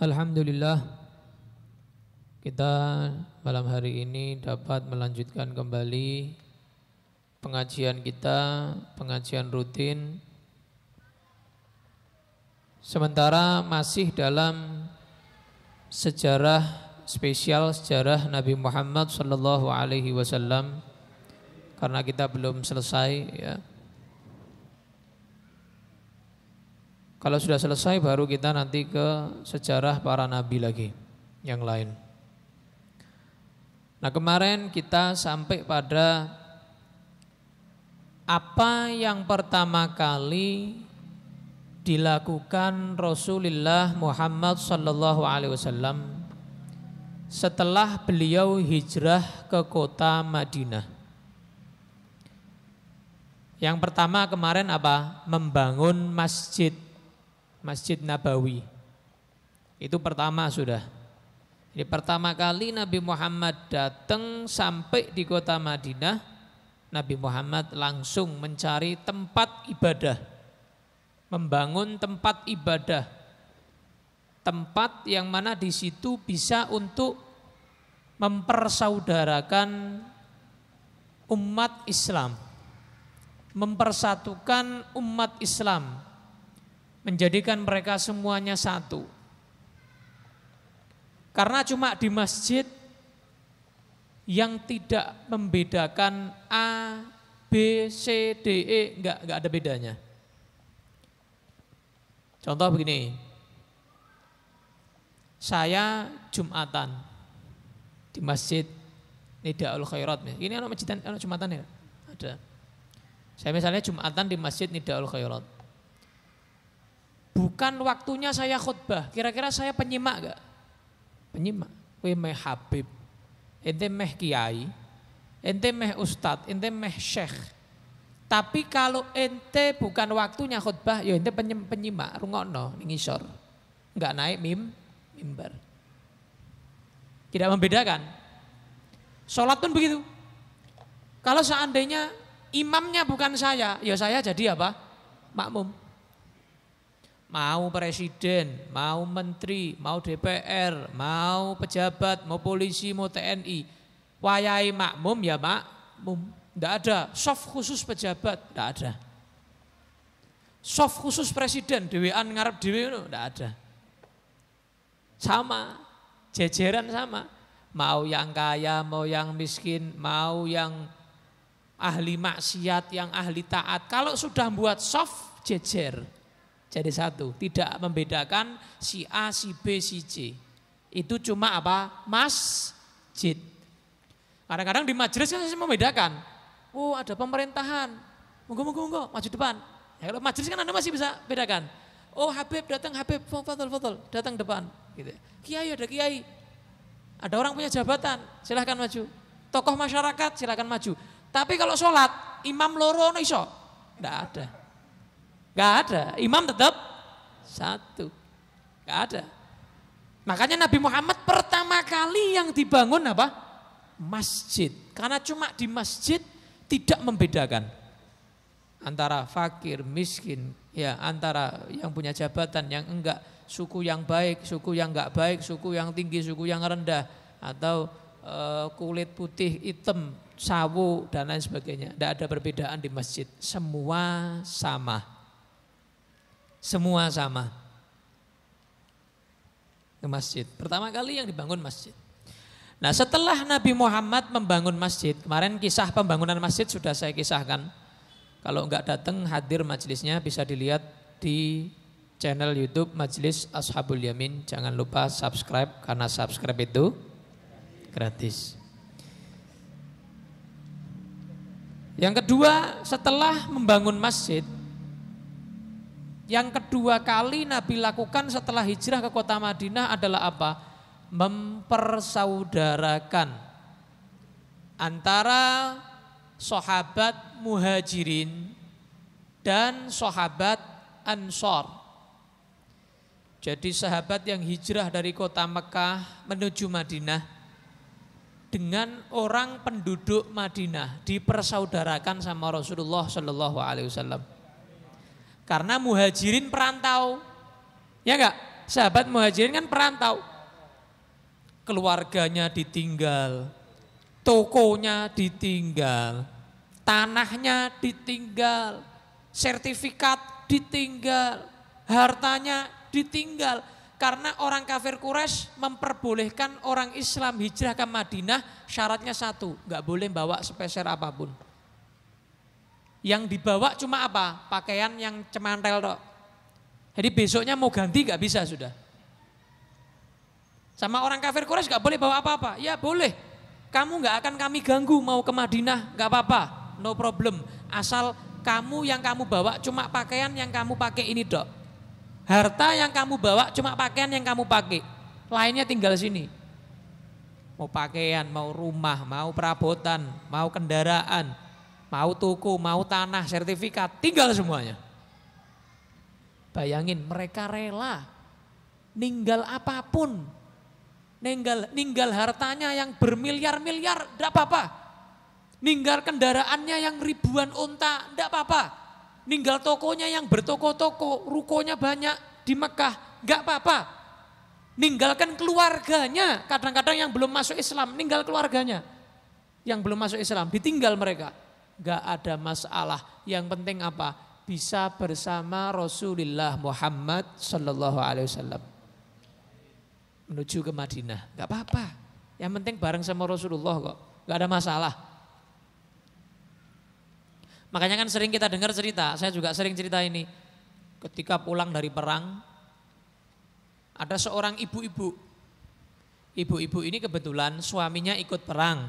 Alhamdulillah kita malam hari ini dapat melanjutkan kembali pengajian kita, pengajian rutin. Sementara masih dalam sejarah spesial sejarah Nabi Muhammad Sallallahu Alaihi Wasallam karena kita belum selesai ya Kalau sudah selesai baru kita nanti ke sejarah para nabi lagi yang lain. Nah kemarin kita sampai pada apa yang pertama kali dilakukan Rasulullah Muhammad Sallallahu Alaihi Wasallam setelah beliau hijrah ke kota Madinah. Yang pertama kemarin apa? Membangun masjid Masjid Nabawi. Itu pertama sudah. Jadi pertama kali Nabi Muhammad datang sampai di kota Madinah, Nabi Muhammad langsung mencari tempat ibadah. Membangun tempat ibadah. Tempat yang mana di situ bisa untuk mempersaudarakan umat Islam mempersatukan umat Islam menjadikan mereka semuanya satu. Karena cuma di masjid yang tidak membedakan A, B, C, D, E, enggak, enggak ada bedanya. Contoh begini, saya Jumatan di masjid Nidaul Khairat. Ini anak masjid anak Jumatan ya? Ada. Saya misalnya Jumatan di masjid Nidaul Khairat bukan waktunya saya khutbah. Kira-kira saya penyimak gak? Penyimak. Kowe meh Habib, ente meh kiai, ente meh ustad, ente meh syekh. Tapi kalau ente bukan waktunya khutbah, ya ente penyimak. penyimak, rungokno ngisor. Enggak naik mim, mimbar. Tidak membedakan. Sholat pun begitu. Kalau seandainya imamnya bukan saya, ya saya jadi apa? Makmum mau presiden, mau menteri, mau DPR, mau pejabat, mau polisi, mau TNI. Wayai makmum ya makmum. Tidak ada soft khusus pejabat, tidak ada. Soft khusus presiden, dewan ngarep dewan, tidak ada. Sama, jejeran sama. Mau yang kaya, mau yang miskin, mau yang ahli maksiat, yang ahli taat. Kalau sudah buat soft, jejer jadi satu. Tidak membedakan si A, si B, si C. Itu cuma apa? Masjid. Kadang-kadang di majelis kan saya membedakan. Oh ada pemerintahan. Monggo, monggo, monggo, maju depan. Ya, kalau majelis kan Anda masih bisa bedakan. Oh Habib datang, Habib, fotol, fotol, datang depan. Gitu. Kiai ada kiai. Ada orang punya jabatan, silahkan maju. Tokoh masyarakat silahkan maju. Tapi kalau sholat, imam loro iso. Tidak ada. Gak ada. Imam tetap satu. Gak ada. Makanya Nabi Muhammad pertama kali yang dibangun apa? Masjid. Karena cuma di masjid tidak membedakan antara fakir, miskin, ya antara yang punya jabatan, yang enggak, suku yang baik, suku yang enggak baik, suku yang tinggi, suku yang rendah, atau e, kulit putih, hitam, sawu dan lain sebagainya. Tidak ada perbedaan di masjid, semua sama. Semua sama. Ke masjid. Pertama kali yang dibangun masjid. Nah setelah Nabi Muhammad membangun masjid, kemarin kisah pembangunan masjid sudah saya kisahkan. Kalau enggak datang hadir majelisnya bisa dilihat di channel YouTube Majelis Ashabul Yamin. Jangan lupa subscribe karena subscribe itu gratis. Yang kedua, setelah membangun masjid, yang kedua kali Nabi lakukan setelah hijrah ke kota Madinah adalah apa? Mempersaudarakan antara sahabat muhajirin dan sahabat ansor. Jadi sahabat yang hijrah dari kota Mekah menuju Madinah dengan orang penduduk Madinah dipersaudarakan sama Rasulullah Shallallahu Alaihi Wasallam. Karena muhajirin perantau. Ya enggak? Sahabat muhajirin kan perantau. Keluarganya ditinggal, tokonya ditinggal, tanahnya ditinggal, sertifikat ditinggal, hartanya ditinggal. Karena orang kafir Quraisy memperbolehkan orang Islam hijrah ke Madinah syaratnya satu, nggak boleh bawa sepeser apapun. Yang dibawa cuma apa? Pakaian yang cemantel dok. Jadi besoknya mau ganti gak bisa sudah. Sama orang kafir Quraisy gak boleh bawa apa-apa. Ya boleh. Kamu gak akan kami ganggu mau ke Madinah gak apa-apa. No problem. Asal kamu yang kamu bawa cuma pakaian yang kamu pakai ini dok. Harta yang kamu bawa cuma pakaian yang kamu pakai. Lainnya tinggal sini. Mau pakaian, mau rumah, mau perabotan, mau kendaraan, Mau toko, mau tanah, sertifikat, tinggal semuanya. Bayangin mereka rela ninggal apapun. Ninggal, ninggal hartanya yang bermiliar-miliar, enggak apa-apa. Ninggal kendaraannya yang ribuan unta, enggak apa-apa. Ninggal tokonya yang bertoko-toko, rukonya banyak di Mekah, enggak apa-apa. Ninggalkan keluarganya, kadang-kadang yang belum masuk Islam, ninggal keluarganya. Yang belum masuk Islam, ditinggal mereka gak ada masalah. Yang penting apa? Bisa bersama Rasulullah Muhammad Sallallahu Alaihi Wasallam menuju ke Madinah. Gak apa-apa. Yang penting bareng sama Rasulullah kok. Gak ada masalah. Makanya kan sering kita dengar cerita, saya juga sering cerita ini. Ketika pulang dari perang, ada seorang ibu-ibu. Ibu-ibu ini kebetulan suaminya ikut perang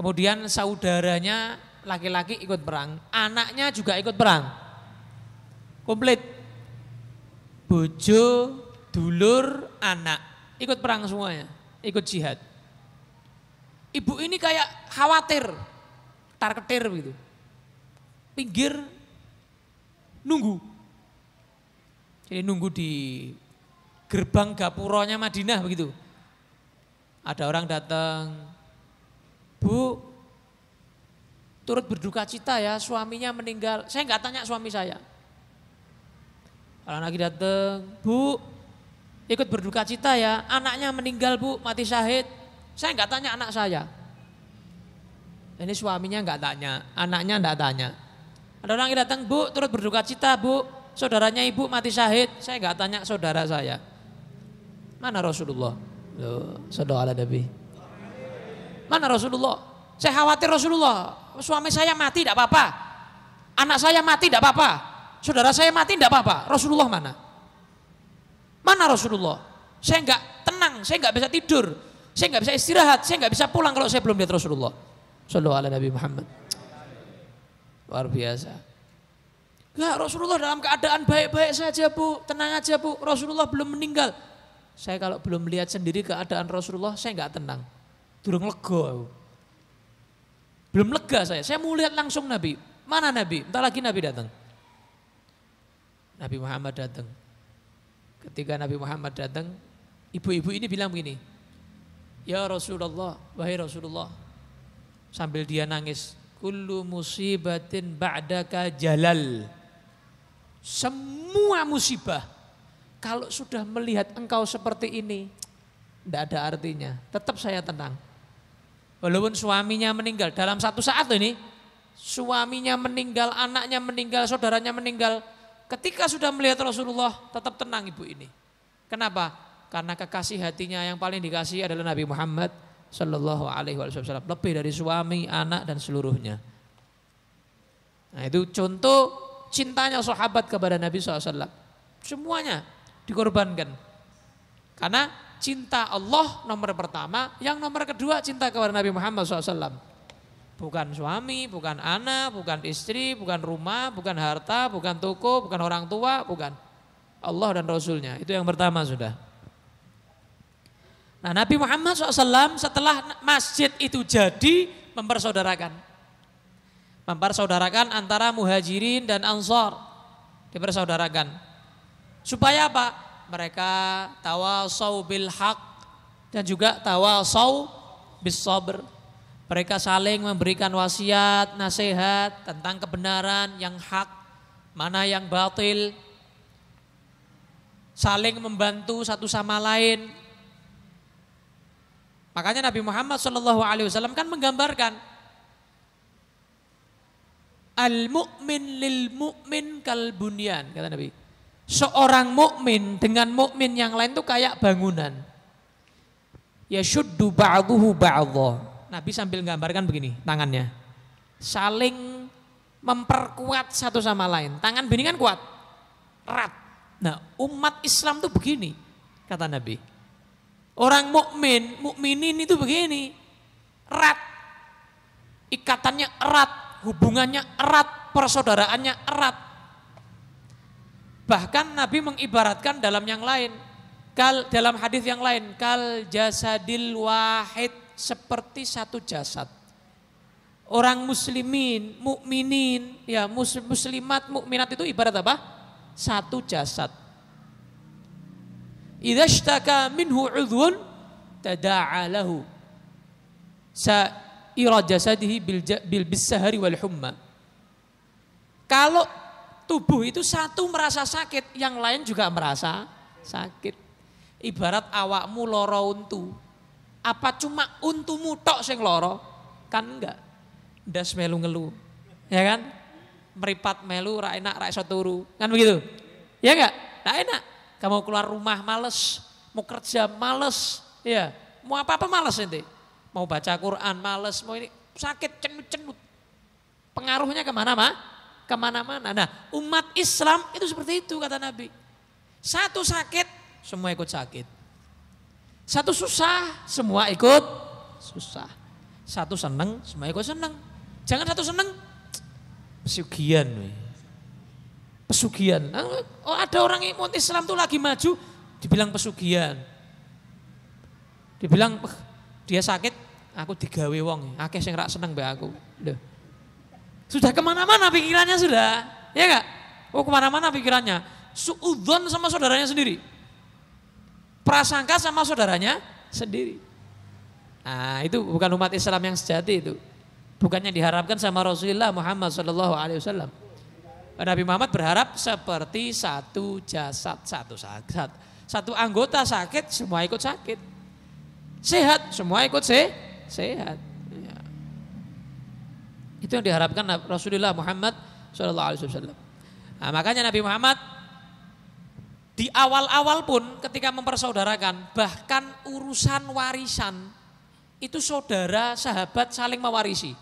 Kemudian saudaranya laki-laki ikut perang, anaknya juga ikut perang. Komplit. Bojo, dulur, anak ikut perang semuanya, ikut jihad. Ibu ini kayak khawatir, tarketir gitu. Pinggir nunggu. Jadi nunggu di gerbang gapuranya Madinah begitu. Ada orang datang, Bu, turut berduka cita ya suaminya meninggal. Saya nggak tanya suami saya. Kalau lagi datang, Bu, ikut berduka cita ya, anaknya meninggal Bu, mati syahid. Saya nggak tanya anak saya. Ini suaminya nggak tanya, anaknya nggak tanya. Ada orang yang datang, Bu, turut berduka cita Bu, saudaranya Ibu mati syahid. Saya nggak tanya saudara saya. Mana Rasulullah? Loh, saudara Nabi. Mana Rasulullah? Saya khawatir Rasulullah. Suami saya mati tidak apa-apa. Anak saya mati tidak apa-apa. Saudara saya mati tidak apa-apa. Rasulullah mana? Mana Rasulullah? Saya nggak tenang, saya nggak bisa tidur, saya nggak bisa istirahat, saya nggak bisa pulang kalau saya belum lihat Rasulullah. Sallallahu ala Nabi Muhammad. Luar biasa. Enggak, Rasulullah dalam keadaan baik-baik saja bu, tenang aja bu, Rasulullah belum meninggal. Saya kalau belum lihat sendiri keadaan Rasulullah, saya nggak tenang. Durung lega aku. Belum lega saya. Saya mau lihat langsung Nabi. Mana Nabi? Entah lagi Nabi datang. Nabi Muhammad datang. Ketika Nabi Muhammad datang, ibu-ibu ini bilang begini, Ya Rasulullah, wahai Rasulullah. Sambil dia nangis, Kullu musibatin ba'daka jalal. Semua musibah, kalau sudah melihat engkau seperti ini, tidak ada artinya. Tetap saya tenang. Walaupun suaminya meninggal dalam satu saat ini, suaminya meninggal, anaknya meninggal, saudaranya meninggal. Ketika sudah melihat Rasulullah, tetap tenang ibu ini. Kenapa? Karena kekasih hatinya yang paling dikasih adalah Nabi Muhammad Shallallahu Alaihi Wasallam. Lebih dari suami, anak dan seluruhnya. Nah itu contoh cintanya sahabat kepada Nabi SAW. Semuanya dikorbankan. Karena cinta Allah nomor pertama, yang nomor kedua cinta kepada Nabi Muhammad SAW. Bukan suami, bukan anak, bukan istri, bukan rumah, bukan harta, bukan toko, bukan orang tua, bukan. Allah dan Rasulnya, itu yang pertama sudah. Nah Nabi Muhammad SAW setelah masjid itu jadi mempersaudarakan. Mempersaudarakan antara muhajirin dan ansor. Dipersaudarakan. Supaya apa? mereka tawasau bil haq dan juga tawasau bis sabr. Mereka saling memberikan wasiat, nasihat tentang kebenaran yang hak, mana yang batil. Saling membantu satu sama lain. Makanya Nabi Muhammad SAW kan menggambarkan al-mu'min lil-mu'min kal kata Nabi seorang mukmin dengan mukmin yang lain itu kayak bangunan. Ya syuddu ba'duhu ba'dha. Nabi sambil gambarkan begini tangannya. Saling memperkuat satu sama lain. Tangan bini kan kuat. Erat. Nah, umat Islam tuh begini kata Nabi. Orang mukmin, mukminin itu begini. Erat. Ikatannya erat, hubungannya erat, persaudaraannya erat Bahkan Nabi mengibaratkan dalam yang lain, kal dalam hadis yang lain, kal jasadil wahid seperti satu jasad. Orang muslimin, mukminin, ya muslimat, mukminat itu ibarat apa? Satu jasad. Idza ishtaka minhu udhun tada'alahu. ira jasadihi bil, bil bisahari wal humma. Kalau tubuh itu satu merasa sakit, yang lain juga merasa sakit. Ibarat awakmu loro untu. Apa cuma untumu tok sing loro? Kan enggak. Das melu ngelu. Ya kan? Meripat melu ra enak ra iso turu. Kan begitu? Ya enggak? Enggak enak. Kamu keluar rumah males, mau kerja males, ya. Mau apa-apa males nanti. Mau baca Quran males, mau ini sakit cenut-cenut. Pengaruhnya kemana mah? kemana-mana. Nah umat Islam itu seperti itu kata Nabi. Satu sakit, semua ikut sakit. Satu susah, semua ikut susah. Satu seneng, semua ikut seneng. Jangan satu seneng, pesugihan. Pesugian. Nah, oh ada orang imut Islam tuh lagi maju, dibilang pesugian. Dibilang dia sakit, aku digawe wong, akeh sing rak seneng be aku. Loh. Sudah kemana-mana pikirannya sudah. Ya enggak? Oh kemana-mana pikirannya. Suudon sama saudaranya sendiri. Prasangka sama saudaranya sendiri. Nah itu bukan umat Islam yang sejati itu. Bukannya diharapkan sama Rasulullah Muhammad Shallallahu Alaihi Wasallam. Nabi Muhammad berharap seperti satu jasad, satu sakit, satu anggota sakit, semua ikut sakit. Sehat, semua ikut se sehat. Itu yang diharapkan Rasulullah Muhammad Shallallahu Alaihi Wasallam. Nah, makanya Nabi Muhammad di awal-awal pun ketika mempersaudarakan bahkan urusan warisan itu saudara sahabat saling mewarisi.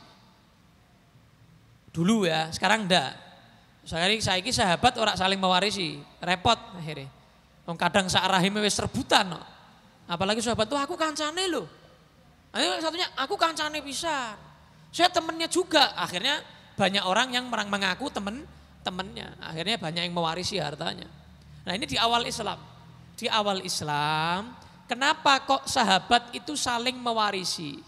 Dulu ya, sekarang enggak. Sekarang saya ini sahabat orang saling mewarisi, repot akhirnya. kadang saarahime wis rebutan Apalagi sahabat tuh aku kancane loh. satunya aku kancane bisa. Saya temennya juga. Akhirnya banyak orang yang merang mengaku temen temennya. Akhirnya banyak yang mewarisi hartanya. Nah ini di awal Islam. Di awal Islam, kenapa kok sahabat itu saling mewarisi?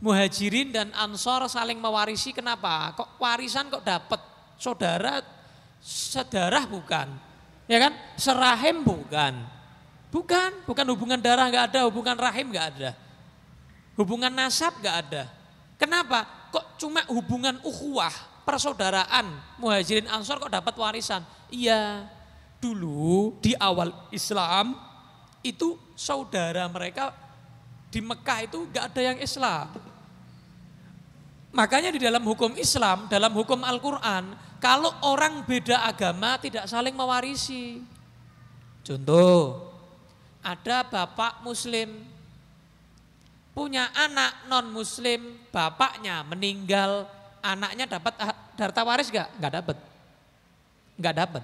Muhajirin dan Ansor saling mewarisi kenapa? Kok warisan kok dapat? Saudara, sedarah bukan. Ya kan? Serahim bukan. Bukan, bukan hubungan darah nggak ada, hubungan rahim nggak ada. Hubungan nasab nggak ada. Kenapa? Kok cuma hubungan ukhuwah, persaudaraan, muhajirin ansor kok dapat warisan? Iya, dulu di awal Islam itu saudara mereka di Mekah itu gak ada yang Islam. Makanya di dalam hukum Islam, dalam hukum Al-Quran, kalau orang beda agama tidak saling mewarisi. Contoh, ada bapak muslim, punya anak non muslim, bapaknya meninggal, anaknya dapat harta waris gak? Gak dapat. Gak dapat.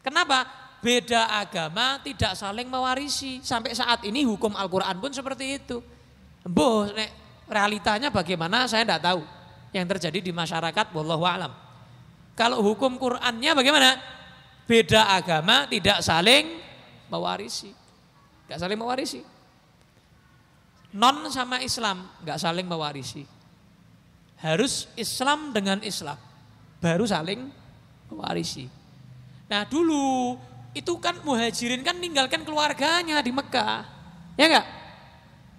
Kenapa? Beda agama tidak saling mewarisi. Sampai saat ini hukum Al-Quran pun seperti itu. Boh, nek, realitanya bagaimana saya tidak tahu. Yang terjadi di masyarakat, wallahu alam. Kalau hukum Qurannya bagaimana? Beda agama tidak saling mewarisi. Gak saling mewarisi non sama Islam nggak saling mewarisi. Harus Islam dengan Islam baru saling mewarisi. Nah dulu itu kan muhajirin kan meninggalkan keluarganya di Mekah, ya nggak?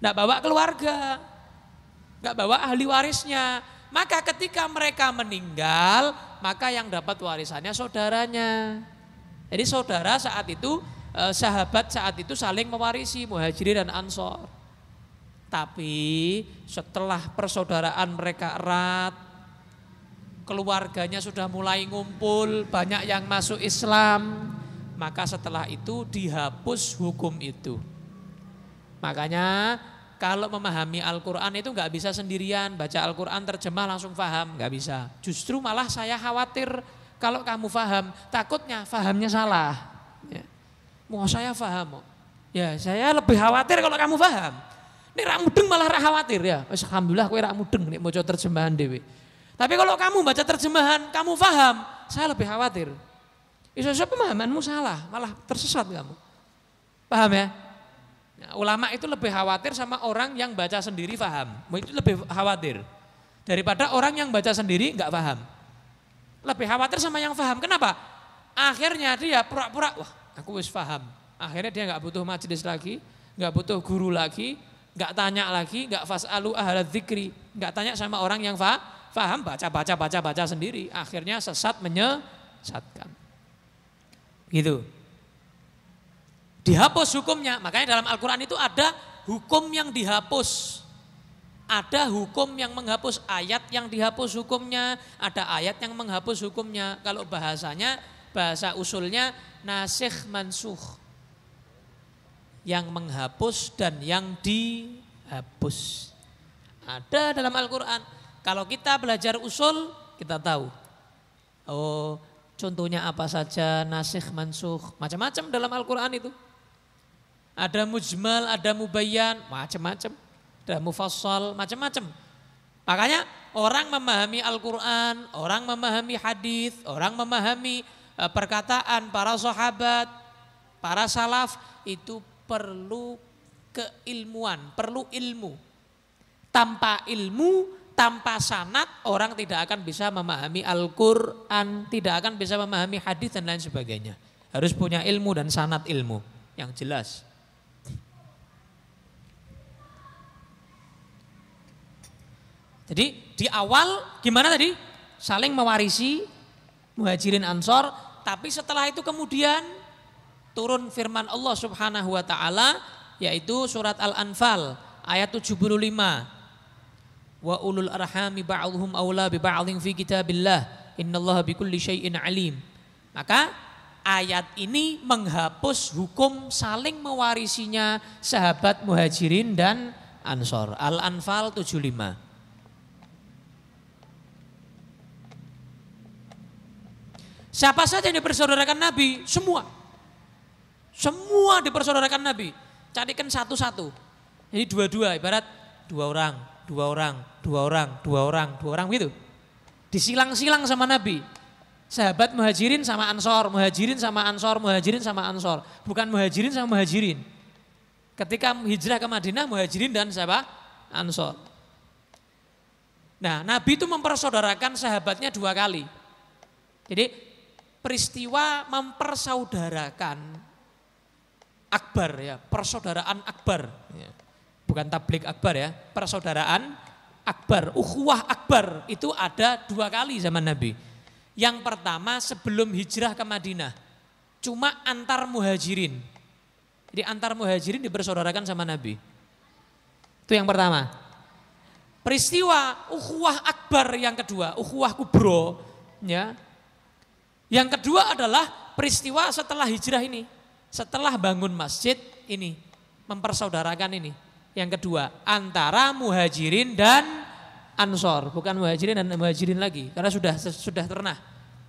Nggak bawa keluarga, nggak bawa ahli warisnya. Maka ketika mereka meninggal, maka yang dapat warisannya saudaranya. Jadi saudara saat itu, eh, sahabat saat itu saling mewarisi muhajirin dan ansor. Tapi setelah persaudaraan mereka erat, keluarganya sudah mulai ngumpul, banyak yang masuk Islam, maka setelah itu dihapus hukum itu. Makanya kalau memahami Al-Quran itu nggak bisa sendirian, baca Al-Quran terjemah langsung paham, nggak bisa. Justru malah saya khawatir kalau kamu paham, takutnya pahamnya salah. Mau ya. saya paham, ya saya lebih khawatir kalau kamu paham. Nek ra mudeng malah ra khawatir ya. alhamdulillah kowe ra mudeng nek maca terjemahan dhewe. Tapi kalau kamu baca terjemahan, kamu paham, saya lebih khawatir. Isu-isu pemahamanmu salah, malah tersesat kamu. Paham ya? Nah, ulama itu lebih khawatir sama orang yang baca sendiri paham. Itu lebih khawatir. Daripada orang yang baca sendiri nggak paham. Lebih khawatir sama yang paham. Kenapa? Akhirnya dia pura-pura, wah aku wis paham. Akhirnya dia nggak butuh majelis lagi, nggak butuh guru lagi, nggak tanya lagi, nggak fasalu ahla dzikri, nggak tanya sama orang yang fa, faham, baca baca baca baca sendiri, akhirnya sesat menyesatkan. Gitu. Dihapus hukumnya, makanya dalam Al-Quran itu ada hukum yang dihapus. Ada hukum yang menghapus ayat yang dihapus hukumnya, ada ayat yang menghapus hukumnya. Kalau bahasanya, bahasa usulnya nasikh mansuh yang menghapus dan yang dihapus. Ada dalam Al-Quran. Kalau kita belajar usul, kita tahu. Oh, contohnya apa saja, nasih, mansuh, macam-macam dalam Al-Quran itu. Ada mujmal, ada mubayyan, macam-macam. Ada mufassal, macam-macam. Makanya orang memahami Al-Quran, orang memahami hadis, orang memahami eh, perkataan para sahabat, para salaf itu perlu keilmuan, perlu ilmu. Tanpa ilmu, tanpa sanat orang tidak akan bisa memahami Al-Quran, tidak akan bisa memahami hadis dan lain sebagainya. Harus punya ilmu dan sanat ilmu yang jelas. Jadi di awal gimana tadi? Saling mewarisi muhajirin ansor, tapi setelah itu kemudian turun firman Allah Subhanahu wa taala yaitu surat Al-Anfal ayat 75. Wa ulul arhami ba'dhum aula bi ba'dhin fi kitabillah. Innallaha bikulli syai'in alim. Maka ayat ini menghapus hukum saling mewarisinya sahabat Muhajirin dan Ansor. Al-Anfal 75. Siapa saja yang dipersaudarakan Nabi? Semua. Semua dipersaudarakan Nabi. Carikan satu-satu. Jadi dua-dua, ibarat dua orang, dua orang, dua orang, dua orang, dua orang gitu. Disilang-silang sama Nabi. Sahabat muhajirin sama ansor, muhajirin sama ansor, muhajirin sama ansor. Bukan muhajirin sama muhajirin. Ketika hijrah ke Madinah, muhajirin dan siapa? Ansor. Nah, Nabi itu mempersaudarakan sahabatnya dua kali. Jadi peristiwa mempersaudarakan akbar ya, persaudaraan akbar. Ya. Bukan tablik akbar ya, persaudaraan akbar, ukhuwah akbar itu ada dua kali zaman Nabi. Yang pertama sebelum hijrah ke Madinah, cuma antar muhajirin. Jadi antar muhajirin dipersaudarakan sama Nabi. Itu yang pertama. Peristiwa ukhuwah akbar yang kedua, ukhuwah kubro ya. Yang kedua adalah peristiwa setelah hijrah ini. Setelah bangun masjid ini mempersaudarakan ini. Yang kedua, antara muhajirin dan ansor, bukan muhajirin dan muhajirin lagi karena sudah sudah pernah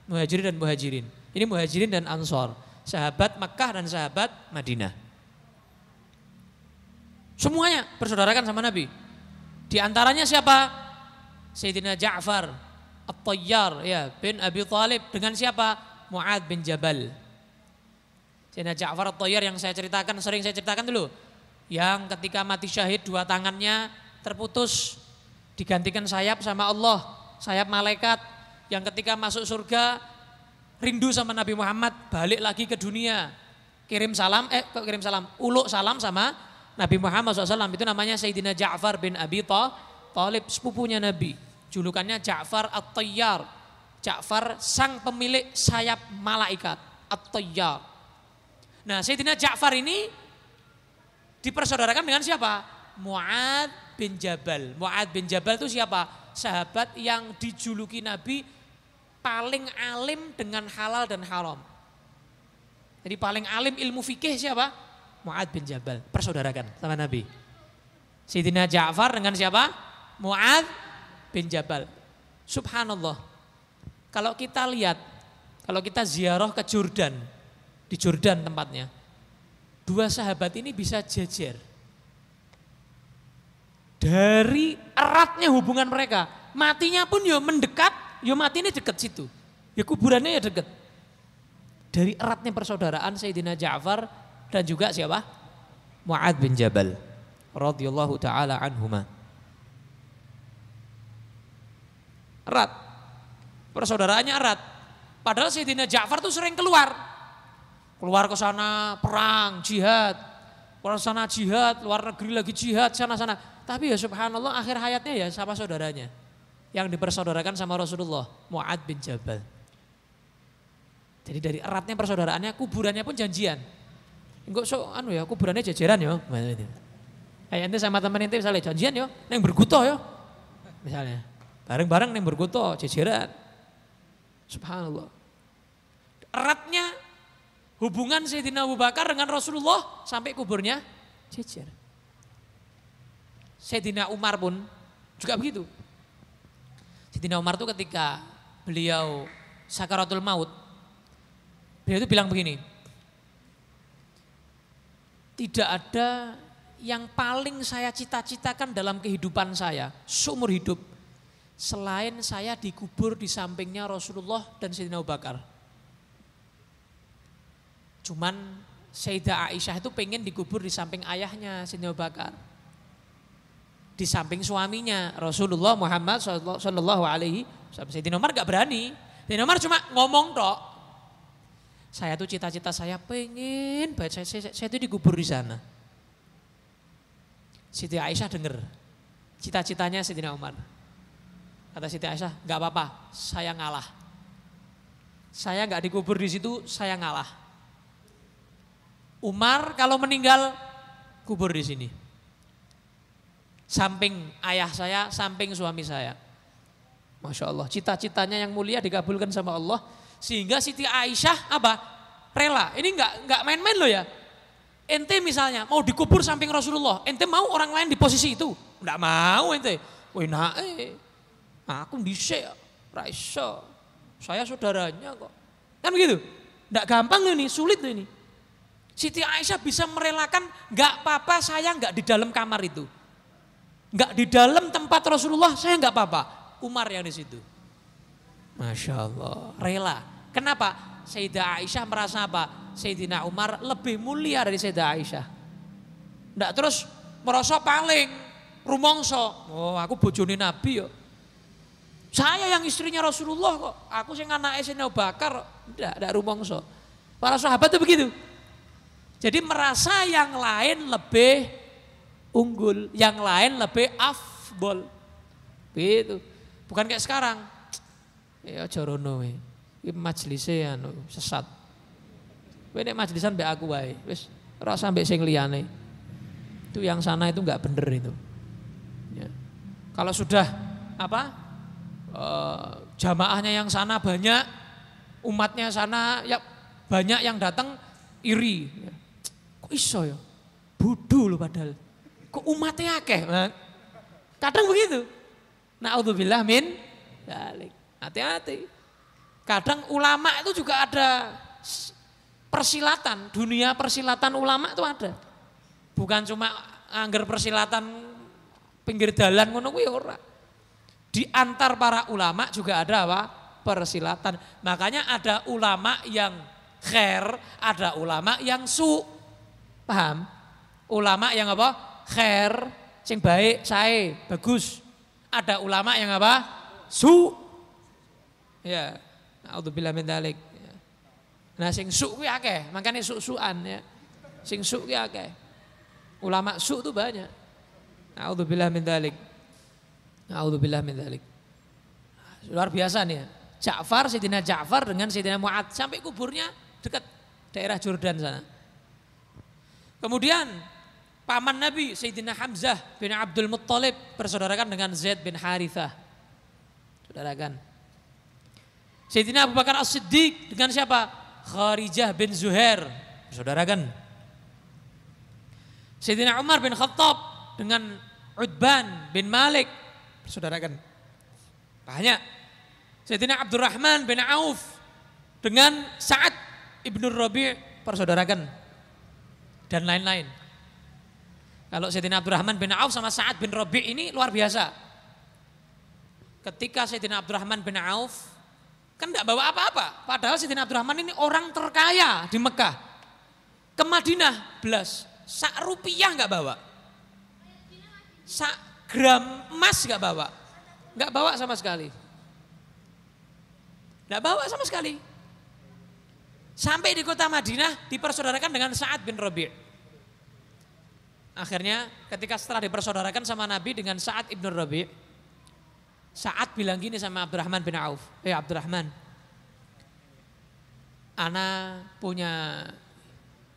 muhajirin dan muhajirin. Ini muhajirin dan ansor, sahabat Mekah dan sahabat Madinah. Semuanya bersaudarakan sama Nabi. Di antaranya siapa? Sayyidina Ja'far At-Tayyar ya bin Abi Talib dengan siapa? Mu'ad bin Jabal Sayyidina Ja'far Toyar yang saya ceritakan, sering saya ceritakan dulu. Yang ketika mati syahid dua tangannya terputus, digantikan sayap sama Allah, sayap malaikat. Yang ketika masuk surga, rindu sama Nabi Muhammad, balik lagi ke dunia. Kirim salam, eh kok kirim salam, uluk salam sama Nabi Muhammad SAW. Itu namanya Sayyidina Ja'far bin Abi Talib, sepupunya Nabi. Julukannya Ja'far At-Tayyar. Ja'far sang pemilik sayap malaikat. At-Tayyar Nah Sayyidina Ja'far ini dipersaudarakan dengan siapa? Mu'ad bin Jabal. Mu'ad bin Jabal itu siapa? Sahabat yang dijuluki Nabi paling alim dengan halal dan haram. Jadi paling alim ilmu fikih siapa? Mu'ad bin Jabal. Persaudarakan sama Nabi. Sayyidina Ja'far dengan siapa? Mu'ad bin Jabal. Subhanallah. Kalau kita lihat, kalau kita ziarah ke Jordan, di Jordan tempatnya. Dua sahabat ini bisa jejer. Dari eratnya hubungan mereka, matinya pun yo ya mendekat, yo ya mati ini dekat situ. Ya kuburannya ya dekat. Dari eratnya persaudaraan Sayyidina Ja'far dan juga siapa? Mu'ad bin Jabal radhiyallahu taala anhuma. Erat. Persaudaraannya erat. Padahal Sayyidina Ja'far tuh sering keluar Keluar ke sana perang, jihad. Keluar ke sana jihad, luar negeri lagi jihad, sana-sana. Tapi ya subhanallah akhir hayatnya ya sama saudaranya. Yang dipersaudarakan sama Rasulullah, Mu'ad bin Jabal. Jadi dari eratnya persaudaraannya, kuburannya pun janjian. Enggak so, anu ya, kuburannya jajaran ya. Kayak ente sama temen ente misalnya janjian yo, yang berguto yo. Ya. Misalnya, bareng-bareng yang berguto, jajaran. Subhanallah. Eratnya hubungan Sayyidina Abu Bakar dengan Rasulullah sampai kuburnya jejer. Sayyidina Umar pun juga begitu. Sayyidina Umar itu ketika beliau sakaratul maut, beliau itu bilang begini, tidak ada yang paling saya cita-citakan dalam kehidupan saya, seumur hidup, selain saya dikubur di sampingnya Rasulullah dan Sayyidina Abu Bakar. Cuman Sayyidah Aisyah itu pengen dikubur di samping ayahnya Sidna Bakar. Di samping suaminya Rasulullah Muhammad Shallallahu Alaihi Wasallam. Sayyidina Umar gak berani. Sayyidina Umar cuma ngomong tok. Saya tuh cita-cita saya pengen baca saya, saya, saya tuh dikubur di sana. Siti Aisyah denger. Cita-citanya Sayyidina Umar. Kata Siti Aisyah, gak apa-apa, saya ngalah. Saya gak dikubur di situ, saya ngalah Umar kalau meninggal kubur di sini. Samping ayah saya, samping suami saya. Masya Allah, cita-citanya yang mulia dikabulkan sama Allah. Sehingga Siti Aisyah apa? Rela. Ini enggak enggak main-main loh ya. Ente misalnya mau dikubur samping Rasulullah, ente mau orang lain di posisi itu? Enggak mau ente. woi nae eh. aku bisa ya, Raisa. Saya saudaranya kok. Kan begitu? Enggak gampang loh ini, sulit loh ini. Siti Aisyah bisa merelakan nggak apa-apa saya nggak di dalam kamar itu. Nggak di dalam tempat Rasulullah saya nggak apa-apa. Umar yang di situ. Masya Allah, rela. Kenapa? Sayyidah Aisyah merasa apa? Sayyidina Umar lebih mulia dari Sayyidah Aisyah. Nggak terus merasa paling, rumongso. Oh aku bojone Nabi yo. Saya yang istrinya Rasulullah kok. Aku sih anaknya Sayyidina Bakar. Tidak, enggak rumongso. Para sahabat tuh begitu. Jadi merasa yang lain lebih unggul, yang lain lebih afbol. Begitu. Bukan kayak sekarang. Ya jorono we. Iki anu sesat. Kowe nek majelisan mbek aku wae, wis ora usah sing liyane. Itu yang sana itu enggak bener itu. Ya. Kalau sudah apa? E, jamaahnya yang sana banyak, umatnya sana ya banyak yang datang iri. Ya iso ya? Budu loh padahal. Kok umatnya akeh? Kadang begitu. Na'udzubillah min dalik. Hati-hati. Kadang ulama itu juga ada persilatan. Dunia persilatan ulama itu ada. Bukan cuma anggar persilatan pinggir jalan ngono kuwi ora. Di antar para ulama juga ada apa? Persilatan. Makanya ada ulama yang khair, ada ulama yang su'. Paham? Ulama yang apa? Khair, sing baik, sae, bagus. Ada ulama yang apa? Su. Ya. auto min mendalik. Ya. Nah sing su ya akeh, makanya su-suan ya. Sing su ya akeh. Ulama su tu banyak. Nauzubillah min mendalik. auto min mendalik. Luar biasa nih ya. Ja'far, Sayyidina Ja'far dengan Sayyidina Mu'ad sampai kuburnya dekat daerah Jordan sana. Kemudian paman Nabi Sayyidina Hamzah bin Abdul Muttalib bersaudarakan dengan Zaid bin Harithah. Saudarakan. Sayyidina Abu Bakar As-Siddiq dengan siapa? Kharijah bin Zuhair. Bersaudarakan. Sayyidina Umar bin Khattab dengan Udban bin Malik. Bersaudarakan. Banyak. Sayyidina Abdurrahman bin Auf dengan Sa'ad ibnu Rabi' persaudarakan dan lain-lain. Kalau Sayyidina Abdurrahman bin Auf sama Sa'ad bin Rabi ini luar biasa. Ketika Sayyidina Abdurrahman bin Auf kan nggak bawa apa-apa. Padahal Sayyidina Abdurrahman ini orang terkaya di Mekah. Ke Madinah belas. Sak rupiah nggak bawa. Sak gram emas nggak bawa. Nggak bawa sama sekali. Nggak bawa sama sekali. Sampai di kota Madinah dipersaudarakan dengan Sa'ad bin Rabi'. Akhirnya ketika setelah dipersaudarakan sama Nabi dengan saat Ibnu Rabi, saat bilang gini sama Abdurrahman bin Auf, eh Abdurrahman, Ana punya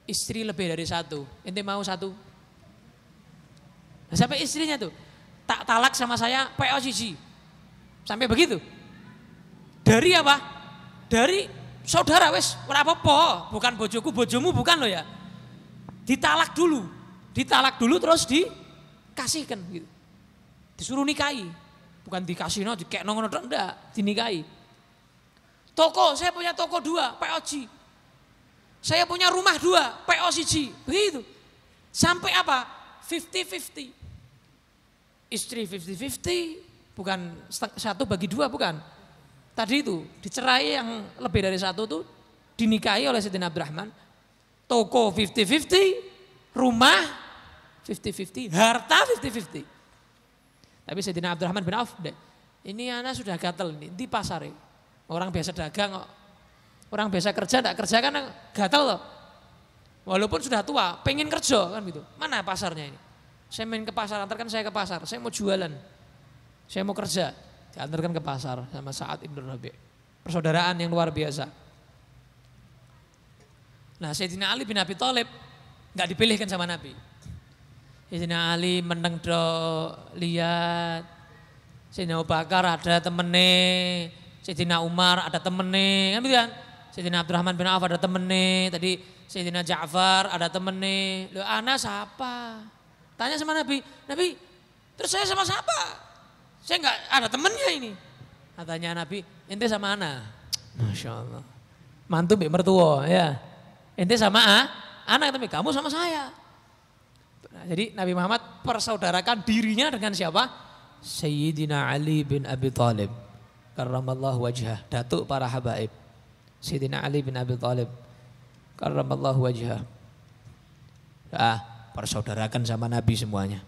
istri lebih dari satu, ente mau satu? Nah, sampai istrinya tuh, tak talak sama saya POCC, sampai begitu. Dari apa? Dari saudara wes, berapa apa bukan bojoku, bojomu bukan lo ya. Ditalak dulu, ditalak dulu terus dikasihkan gitu. Disuruh nikahi, bukan dikasih no, di dikekno ngono enggak, dinikahi. Toko, saya punya toko dua, POG. Saya punya rumah dua, POCG, begitu. Sampai apa? 50-50. Istri 50-50, bukan satu bagi dua bukan. Tadi itu dicerai yang lebih dari satu tuh dinikahi oleh Sayyidina Abdurrahman. Toko 50-50, rumah 50-50, harta 50-50. Tapi Sayyidina Abdurrahman bin Auf, ini anak sudah gatel ini, di pasar. Orang biasa dagang Orang biasa kerja enggak kerja kan gatel loh. Walaupun sudah tua, pengen kerja kan gitu. Mana pasarnya ini? Saya main ke pasar, antarkan saya ke pasar. Saya mau jualan. Saya mau kerja. Diantarkan ke pasar sama saat Ibn Rabi. Persaudaraan yang luar biasa. Nah Sayyidina Ali bin Abi Thalib nggak dipilihkan sama Nabi. Sayyidina Ali meneng do lihat. Sayyidina Abu Bakar ada temene. Sayyidina Umar ada temene. Kan begitu kan? Sayyidina Abdurrahman bin Auf ada temene. Tadi Sayyidina Ja'far ada temene. Loh ana siapa? Tanya sama Nabi. Nabi, terus saya sama siapa? Saya enggak ada temennya ini. Katanya Nabi, ente sama ana. Masya Allah. Mantu mbak mertua ya. Ente sama ah? anak tapi kamu sama saya jadi Nabi Muhammad persaudarakan dirinya dengan siapa? Sayyidina Ali bin Abi Thalib. Karramallahu wajah datuk para habaib. Sayyidina Ali bin Abi Thalib. Karramallahu wajah. Ah, persaudarakan sama Nabi semuanya.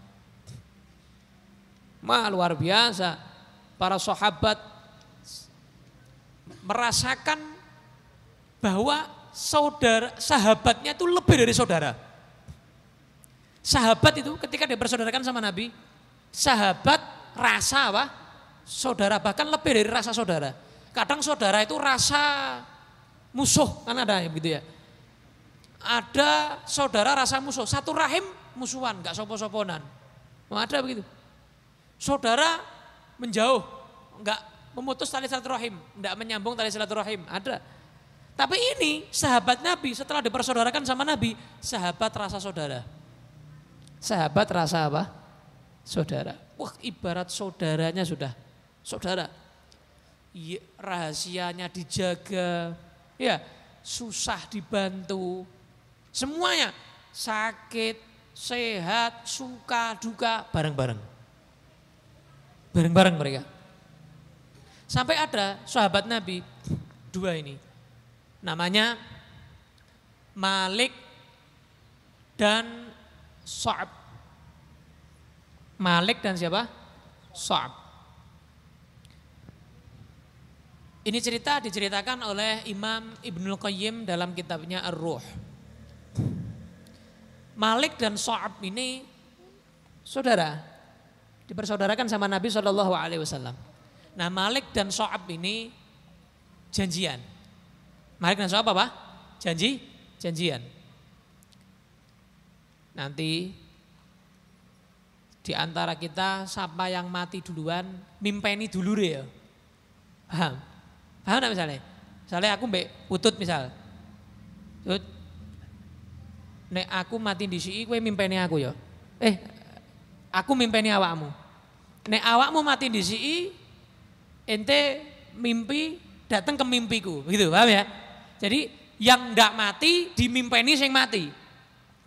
Mah luar biasa. Para sahabat merasakan bahwa saudara sahabatnya itu lebih dari saudara. Sahabat itu ketika dipersaudarakan sama Nabi, sahabat rasa apa? Saudara bahkan lebih dari rasa saudara. Kadang saudara itu rasa musuh kan ada ya gitu ya. Ada saudara rasa musuh, satu rahim musuhan, nggak sopo-soponan. Ada begitu. Saudara menjauh, nggak memutus tali silaturahim, nggak menyambung tali silaturahim, ada. Tapi ini sahabat Nabi setelah dipersaudarakan sama Nabi, sahabat rasa saudara. Sahabat rasa apa? Saudara. Wah ibarat saudaranya sudah. Saudara. Ya, rahasianya dijaga. Ya susah dibantu. Semuanya sakit, sehat, suka, duka bareng-bareng. Bareng-bareng mereka. Sampai ada sahabat Nabi dua ini. Namanya Malik dan Sa'ab. Malik dan siapa? Sa'ab. Ini cerita diceritakan oleh Imam Ibnul Qayyim dalam kitabnya Ar-Ruh. Malik dan Sa'ab ini saudara dipersaudarakan sama Nabi Shallallahu alaihi wasallam. Nah, Malik dan Sa'ab ini janjian. Malik dan Sa'ab apa? Janji, janjian. Nanti di antara kita siapa yang mati duluan mimpeni dulu ya. Paham? Paham gak misalnya? Misalnya aku mbak utut misal. Utut. Nek aku mati di sini mimpi mimpeni aku ya. Eh, aku mimpeni awakmu. Nek awakmu mati di sini ente mimpi datang ke mimpiku, gitu paham ya? Jadi yang ndak mati dimimpeni sing mati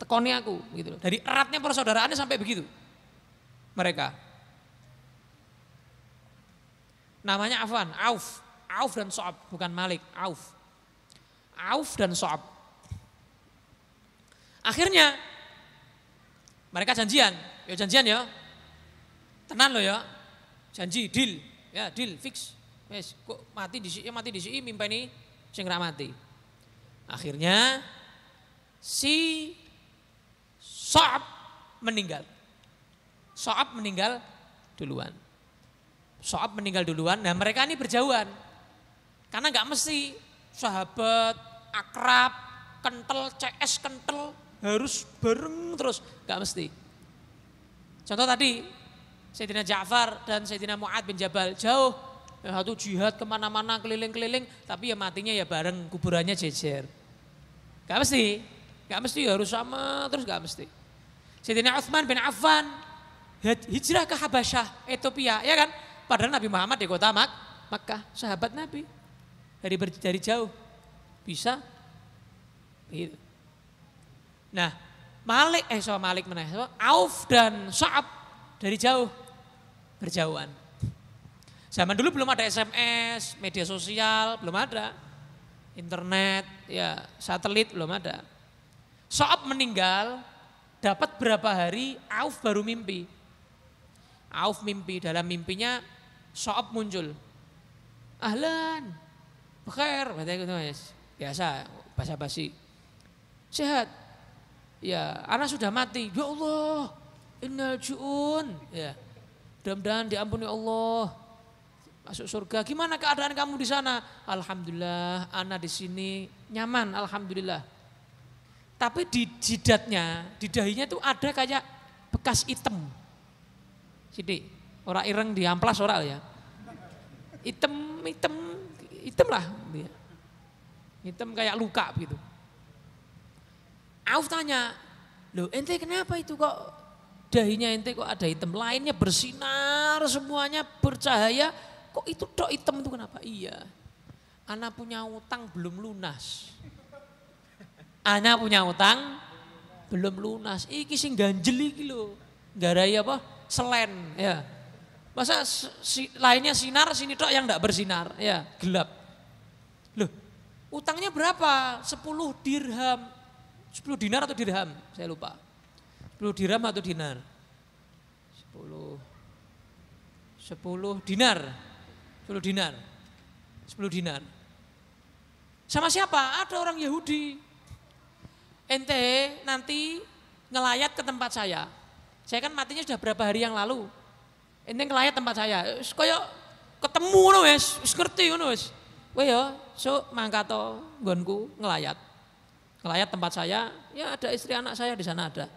tekoni aku gitu loh. Dari eratnya persaudaraannya sampai begitu. Mereka. Namanya Afan, Auf. Auf dan Soab, bukan Malik, Auf. Auf dan Soab. Akhirnya mereka janjian, ya janjian ya. Tenan lo ya. Janji deal, ya deal fix. Wes, kok mati di sini, mati di sini mimpi ini sing mati. Akhirnya si Sa'ab meninggal. Sa'ab meninggal duluan. Sa'ab meninggal duluan. Nah mereka ini berjauhan. Karena nggak mesti sahabat, akrab, kental, CS kental harus bareng terus. Nggak mesti. Contoh tadi Sayyidina Ja'far dan Sayyidina Mu'ad bin Jabal jauh. Ya, satu jihad kemana-mana keliling-keliling tapi ya matinya ya bareng kuburannya jejer. Gak mesti, gak mesti harus sama terus gak mesti. Sayyidina Uthman bin Affan hijrah ke Habasyah, Ethiopia, ya kan? Padahal Nabi Muhammad di kota Mak Makkah, sahabat Nabi. Dari dari jauh bisa gitu. Nah, Malik eh so Malik mana? so, Auf dan Sa'ab dari jauh berjauhan. Zaman dulu belum ada SMS, media sosial, belum ada. Internet, ya satelit belum ada. Sa'ab meninggal dapat berapa hari Auf baru mimpi. Auf mimpi dalam mimpinya Soap muncul. Ahlan, bekhair, biasa bahasa basi. Sehat. Ya, anak sudah mati. Ya Allah, innal ju'un. Ya. Mudah-mudahan diampuni Allah masuk surga. Gimana keadaan kamu di sana? Alhamdulillah, anak di sini nyaman, alhamdulillah. Tapi di jidatnya, di dahinya itu ada kayak bekas hitam. Jadi orang ireng di amplas orang ya. Hitam, hitam, hitam lah. Dia. Hitam kayak luka gitu. Auf tanya, loh ente kenapa itu kok dahinya ente kok ada hitam lainnya bersinar semuanya bercahaya kok itu dok hitam itu kenapa iya anak punya utang belum lunas Anak punya utang belum lunas. Iki sing ganjel iki lho. Garai apa? Selen, ya. Masa si, lainnya sinar sini tok yang tidak bersinar, ya, gelap. Loh, utangnya berapa? 10 dirham. 10 dinar atau dirham? Saya lupa. 10 dirham atau dinar? 10 10 dinar. 10 dinar. 10 dinar. Sama siapa? Ada orang Yahudi ente nanti ngelayat ke tempat saya. Saya kan matinya sudah berapa hari yang lalu. Ente ngelayat tempat saya. Koyo ketemu no wis, wis ngerti ngono wis. Kowe ya, so mangkato gonku ngelayat. Ngelayat tempat saya, ya ada istri anak saya di sana ada.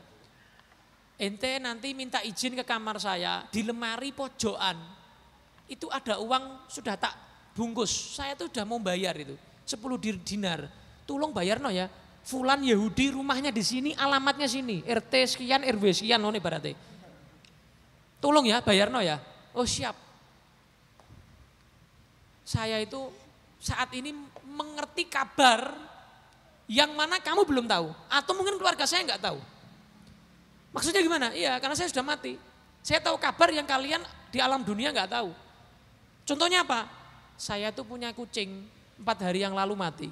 Ente nanti minta izin ke kamar saya, di lemari pojokan. Itu ada uang sudah tak bungkus. Saya tuh sudah mau bayar itu. 10 dinar. Tolong bayar no ya Fulan Yahudi rumahnya di sini, alamatnya sini, RT sekian, RW sekian, none berarti. Tolong ya, bayar no ya. Oh siap. Saya itu saat ini mengerti kabar yang mana kamu belum tahu atau mungkin keluarga saya nggak tahu. Maksudnya gimana? Iya, karena saya sudah mati. Saya tahu kabar yang kalian di alam dunia nggak tahu. Contohnya apa? Saya tuh punya kucing empat hari yang lalu mati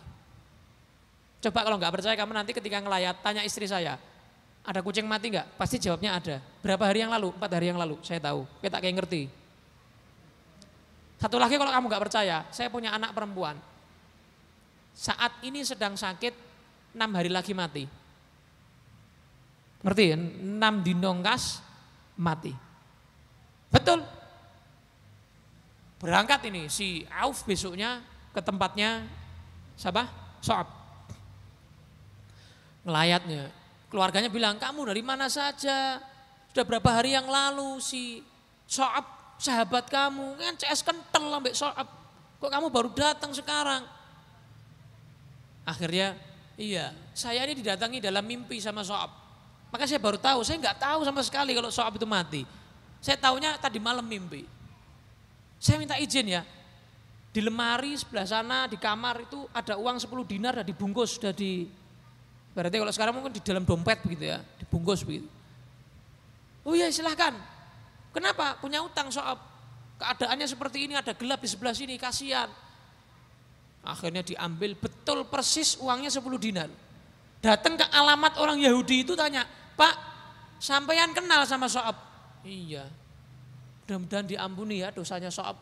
Coba kalau nggak percaya kamu nanti ketika ngelayat tanya istri saya, ada kucing mati nggak? Pasti jawabnya ada. Berapa hari yang lalu? Empat hari yang lalu. Saya tahu. Kita kayak ngerti. Satu lagi kalau kamu nggak percaya, saya punya anak perempuan. Saat ini sedang sakit, enam hari lagi mati. Ngerti? Ya? Enam dinongkas mati. Betul. Berangkat ini si Auf besoknya ke tempatnya sabah Soab ngelayatnya. Keluarganya bilang, kamu dari mana saja? Sudah berapa hari yang lalu si Soab sahabat kamu, kan CS kental sampai Soab. Kok kamu baru datang sekarang? Akhirnya, iya, saya ini didatangi dalam mimpi sama Soab. Maka saya baru tahu, saya nggak tahu sama sekali kalau Soab itu mati. Saya tahunya tadi malam mimpi. Saya minta izin ya, di lemari sebelah sana di kamar itu ada uang 10 dinar sudah dibungkus sudah di Berarti kalau sekarang mungkin di dalam dompet begitu ya, dibungkus begitu. Oh iya silahkan. Kenapa? Punya utang soal keadaannya seperti ini, ada gelap di sebelah sini, kasihan. Akhirnya diambil betul persis uangnya 10 dinar. Datang ke alamat orang Yahudi itu tanya, Pak, sampean kenal sama Soab? Iya. Mudah-mudahan diampuni ya dosanya Soab.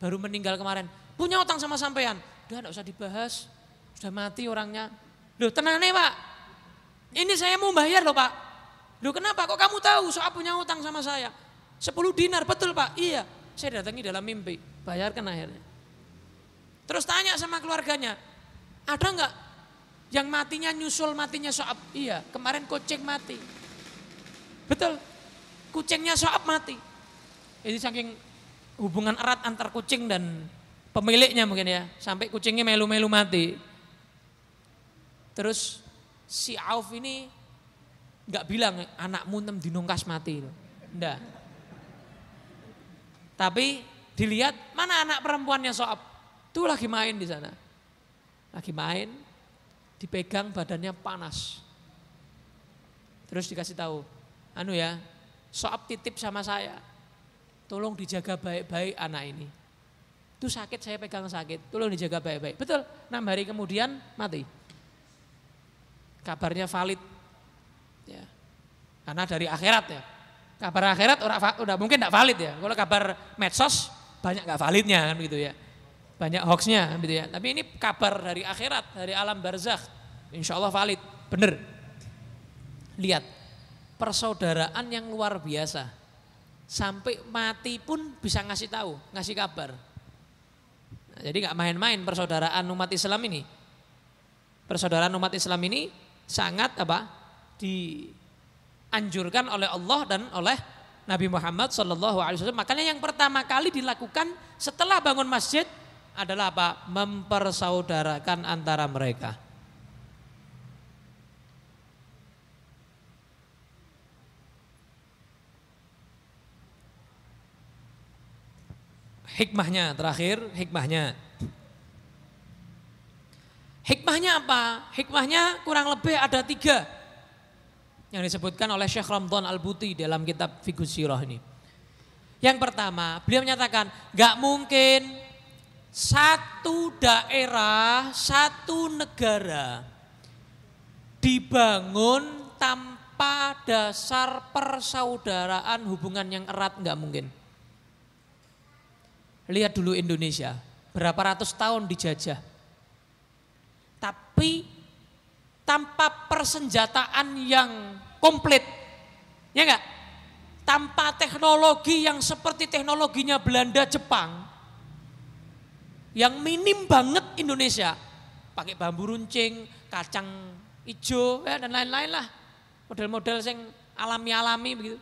Baru meninggal kemarin. Punya utang sama sampean? Udah enggak usah dibahas. Sudah mati orangnya. Loh tenane pak, ini saya mau bayar loh pak. Loh kenapa kok kamu tahu soal punya utang sama saya? 10 dinar betul pak? Iya. Saya datangi dalam mimpi. Bayarkan akhirnya. Terus tanya sama keluarganya. Ada nggak yang matinya nyusul matinya soap. Iya. Kemarin kucing mati. Betul. Kucingnya soap mati. Ini saking hubungan erat antar kucing dan pemiliknya mungkin ya. Sampai kucingnya melu-melu mati. Terus si Auf ini nggak bilang anakmu enam dinungkas mati. Enggak. Tapi dilihat mana anak perempuannya Soab. Tuh lagi main di sana. Lagi main, dipegang badannya panas. Terus dikasih tahu, anu ya, Soab titip sama saya. Tolong dijaga baik-baik anak ini. Itu sakit saya pegang sakit, tolong dijaga baik-baik. Betul, enam hari kemudian mati kabarnya valid. Ya. Karena dari akhirat ya. Kabar akhirat udah, udah mungkin tidak valid ya. Kalau kabar medsos banyak nggak validnya kan begitu ya. Banyak hoaxnya gitu ya. Tapi ini kabar dari akhirat, dari alam barzakh. Insya Allah valid, bener. Lihat, persaudaraan yang luar biasa. Sampai mati pun bisa ngasih tahu, ngasih kabar. Nah, jadi nggak main-main persaudaraan umat Islam ini. Persaudaraan umat Islam ini sangat apa dianjurkan oleh Allah dan oleh Nabi Muhammad saw Makanya yang pertama kali dilakukan setelah bangun masjid adalah apa? Mempersaudarakan antara mereka. Hikmahnya terakhir, hikmahnya Hikmahnya apa? Hikmahnya kurang lebih ada tiga yang disebutkan oleh Syekh Ramdan Al-Buti dalam kitab Fikus Sirah ini. Yang pertama, beliau menyatakan nggak mungkin satu daerah, satu negara dibangun tanpa dasar persaudaraan hubungan yang erat nggak mungkin. Lihat dulu Indonesia, berapa ratus tahun dijajah tapi tanpa persenjataan yang komplit, ya enggak? Tanpa teknologi yang seperti teknologinya Belanda, Jepang, yang minim banget Indonesia, pakai bambu runcing, kacang hijau, ya, dan lain-lain lah, model-model yang alami-alami begitu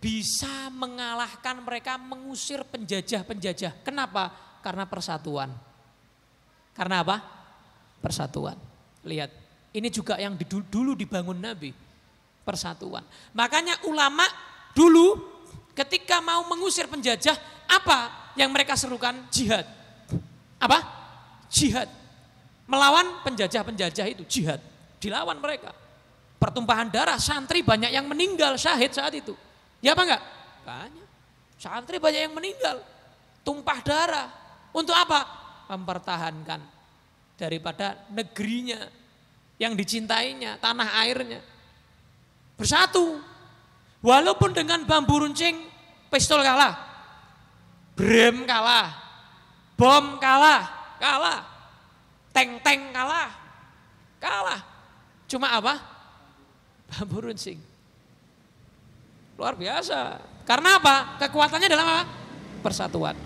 bisa mengalahkan mereka mengusir penjajah-penjajah. Kenapa? Karena persatuan. Karena apa? persatuan. Lihat, ini juga yang dulu dibangun Nabi, persatuan. Makanya ulama dulu ketika mau mengusir penjajah, apa yang mereka serukan? Jihad. Apa? Jihad. Melawan penjajah-penjajah itu jihad. Dilawan mereka. Pertumpahan darah santri banyak yang meninggal syahid saat itu. Ya apa enggak? Banyak. Santri banyak yang meninggal. Tumpah darah. Untuk apa? Mempertahankan daripada negerinya yang dicintainya, tanah airnya. Bersatu. Walaupun dengan bambu runcing pistol kalah. Brem kalah. Bom kalah, kalah. Teng-teng kalah. Kalah. Cuma apa? Bambu runcing. Luar biasa. Karena apa? Kekuatannya dalam apa? Persatuan.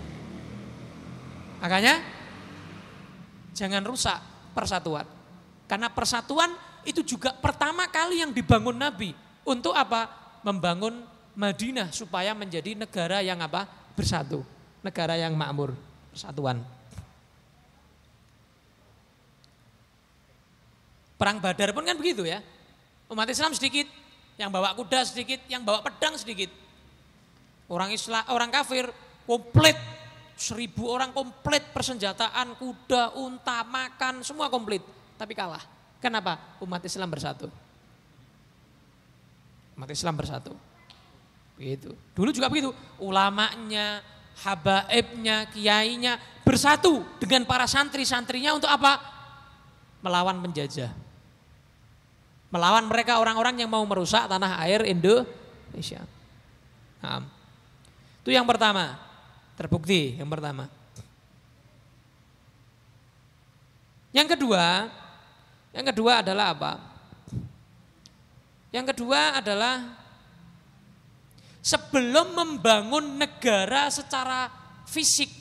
Makanya jangan rusak persatuan. Karena persatuan itu juga pertama kali yang dibangun Nabi. Untuk apa? Membangun Madinah supaya menjadi negara yang apa? Bersatu. Negara yang makmur. Persatuan. Perang Badar pun kan begitu ya. Umat Islam sedikit, yang bawa kuda sedikit, yang bawa pedang sedikit. Orang Islam, orang kafir komplit seribu orang komplit persenjataan, kuda, unta, makan, semua komplit. Tapi kalah. Kenapa? Umat Islam bersatu. Umat Islam bersatu. Begitu. Dulu juga begitu. Ulamanya, habaibnya, kiainya bersatu dengan para santri-santrinya untuk apa? Melawan penjajah. Melawan mereka orang-orang yang mau merusak tanah air Indonesia. Nah, itu yang pertama. Terbukti yang pertama. Yang kedua, yang kedua adalah apa? Yang kedua adalah sebelum membangun negara secara fisik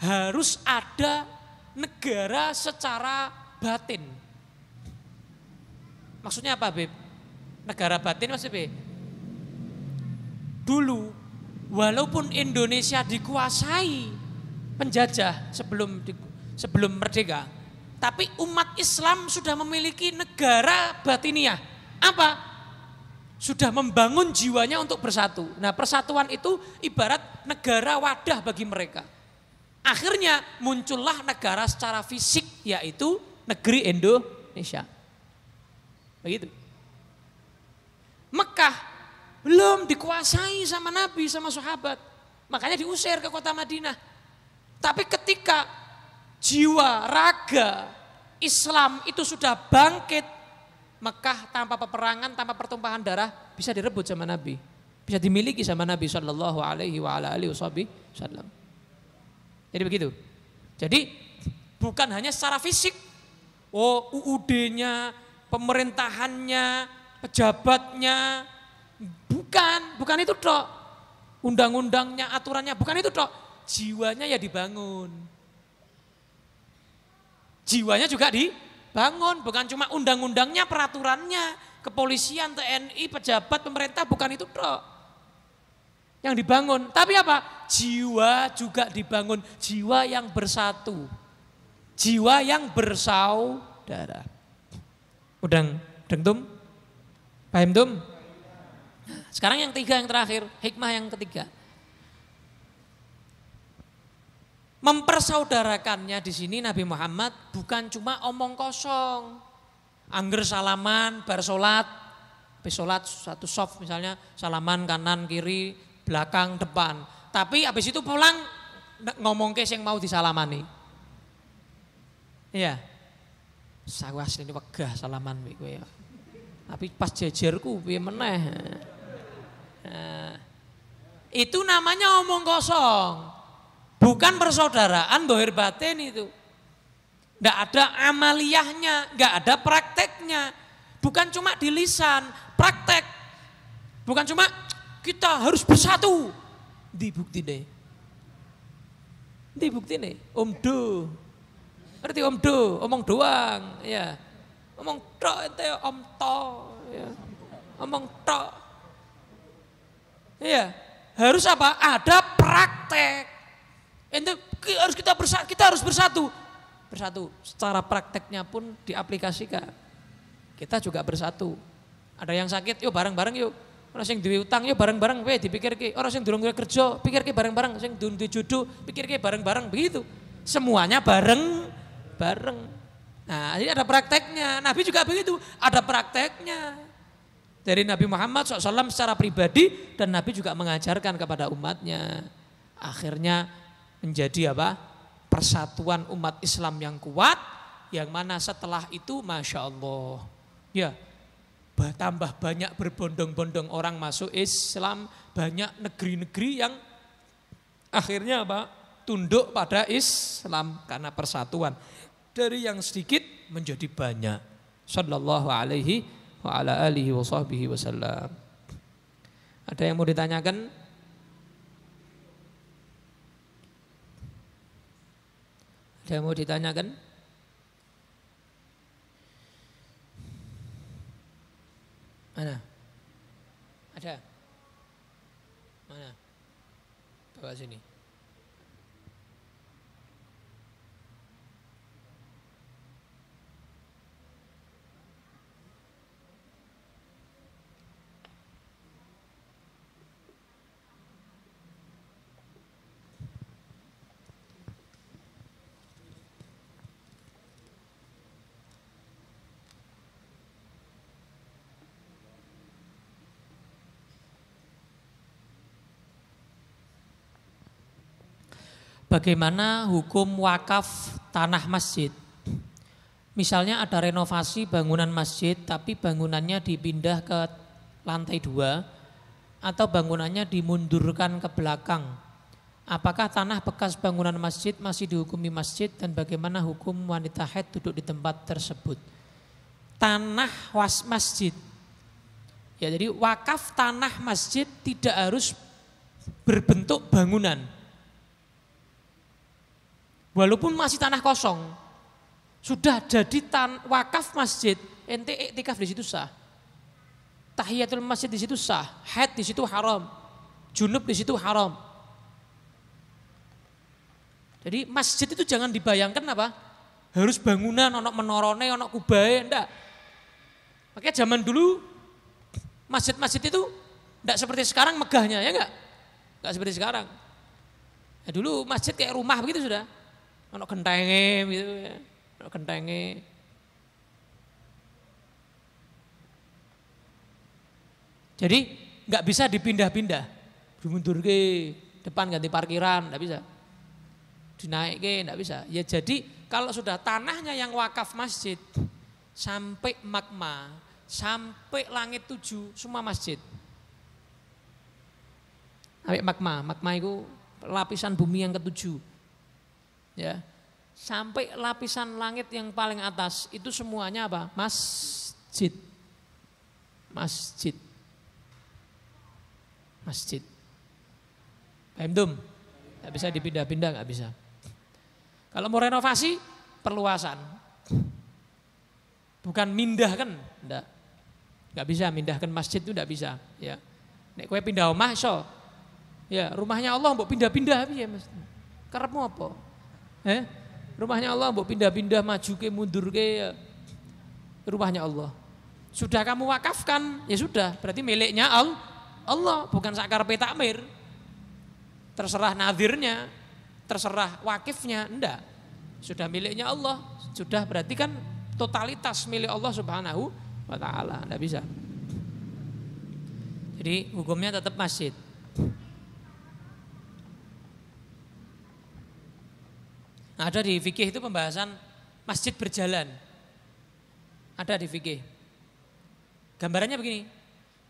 harus ada negara secara batin. Maksudnya apa, Beb? Negara batin maksudnya Beb? Dulu walaupun Indonesia dikuasai penjajah sebelum sebelum merdeka, tapi umat Islam sudah memiliki negara batiniah. Apa? Sudah membangun jiwanya untuk bersatu. Nah, persatuan itu ibarat negara wadah bagi mereka. Akhirnya muncullah negara secara fisik yaitu negeri Indonesia. Begitu. Mekah belum dikuasai sama Nabi, sama sahabat. Makanya diusir ke kota Madinah. Tapi ketika jiwa, raga, Islam itu sudah bangkit, Mekah tanpa peperangan, tanpa pertumpahan darah bisa direbut sama Nabi. Bisa dimiliki sama Nabi Shallallahu Alaihi Wasallam. Jadi begitu. Jadi bukan hanya secara fisik, oh UUD-nya, pemerintahannya, pejabatnya, Bukan, bukan itu dok. Undang-undangnya, aturannya, bukan itu dok. Jiwanya ya dibangun. Jiwanya juga dibangun, bukan cuma undang-undangnya, peraturannya, kepolisian, TNI, pejabat, pemerintah, bukan itu dok. Yang dibangun, tapi apa? Jiwa juga dibangun, jiwa yang bersatu. Jiwa yang bersaudara. Udang, dengtum? Paham tum? Sekarang yang tiga yang terakhir, hikmah yang ketiga. Mempersaudarakannya di sini Nabi Muhammad bukan cuma omong kosong. Angger salaman, bar solat, salat satu soft misalnya, salaman kanan kiri, belakang depan. Tapi habis itu pulang ngomong kes yang mau disalamani. Iya. Sawas ini wegah salaman kowe ya. Tapi pas jejerku piye meneh. Eh, itu namanya omong kosong. Bukan persaudaraan dohir batin itu. Tidak ada amaliyahnya, nggak ada prakteknya. Bukan cuma di lisan, praktek. Bukan cuma kita harus bersatu. bukti deh. bukti nih, om do. Berarti om do, omong doang. Ya. Omong do itu om to. Ya. Omong tok Iya, harus apa? Ada praktek. Itu harus kita bersatu, kita harus bersatu. Bersatu secara prakteknya pun diaplikasikan. Kita juga bersatu. Ada yang sakit, yuk bareng-bareng yuk. Orang yang duit utang yuk bareng-bareng dipikir ke. Orang sing durung kerja, pikir pikirke bareng-bareng. Orang yang duit jodoh, pikirke bareng-bareng begitu. Semuanya bareng bareng. Nah, ini ada prakteknya. Nabi juga begitu, ada prakteknya dari Nabi Muhammad SAW secara pribadi dan Nabi juga mengajarkan kepada umatnya. Akhirnya menjadi apa? Persatuan umat Islam yang kuat yang mana setelah itu Masya Allah. Ya, tambah banyak berbondong-bondong orang masuk Islam, banyak negeri-negeri yang akhirnya apa? Tunduk pada Islam karena persatuan. Dari yang sedikit menjadi banyak. Sallallahu alaihi wa ala alihi wa sahbihi wasallam. Ada yang mau ditanyakan? Ada yang mau ditanyakan? Mana? Ada? Mana? Bawa sini. bagaimana hukum wakaf tanah masjid. Misalnya ada renovasi bangunan masjid tapi bangunannya dipindah ke lantai dua atau bangunannya dimundurkan ke belakang. Apakah tanah bekas bangunan masjid masih dihukumi masjid dan bagaimana hukum wanita haid duduk di tempat tersebut? Tanah was masjid. Ya, jadi wakaf tanah masjid tidak harus berbentuk bangunan Walaupun masih tanah kosong, sudah jadi tan wakaf masjid, ente iktikaf di situ sah. Tahiyatul masjid di situ sah, haid di situ haram, junub di situ haram. Jadi masjid itu jangan dibayangkan apa? Harus bangunan, onok menorone, onok kubai, enggak. Makanya zaman dulu masjid-masjid itu enggak seperti sekarang megahnya, ya enggak? Enggak seperti sekarang. Ya dulu masjid kayak rumah begitu sudah ono kentenge gitu ya. Ono kentenge. Jadi nggak bisa dipindah-pindah. Dimundur ke depan ganti parkiran, nggak bisa. Dinaik ke, nggak bisa. Ya jadi kalau sudah tanahnya yang wakaf masjid, sampai magma, sampai langit tujuh, semua masjid. Sampai magma, magma itu lapisan bumi yang ketujuh ya sampai lapisan langit yang paling atas itu semuanya apa masjid masjid masjid pemdum nggak bisa dipindah-pindah nggak bisa kalau mau renovasi perluasan bukan mindahkan enggak nggak bisa mindahkan masjid itu nggak bisa ya nek kue pindah omah so ya rumahnya Allah mau pindah-pindah ya Mas mau apa Eh? Rumahnya Allah mau pindah-pindah maju ke mundur ke ya. rumahnya Allah. Sudah kamu wakafkan, ya sudah, berarti miliknya Allah, bukan sakar petakmir. Terserah nadirnya, terserah wakifnya, enggak. Sudah miliknya Allah, sudah berarti kan totalitas milik Allah Subhanahu wa taala, enggak bisa. Jadi hukumnya tetap masjid. Nah, ada di fikih itu pembahasan masjid berjalan. Ada di fikih. Gambarannya begini.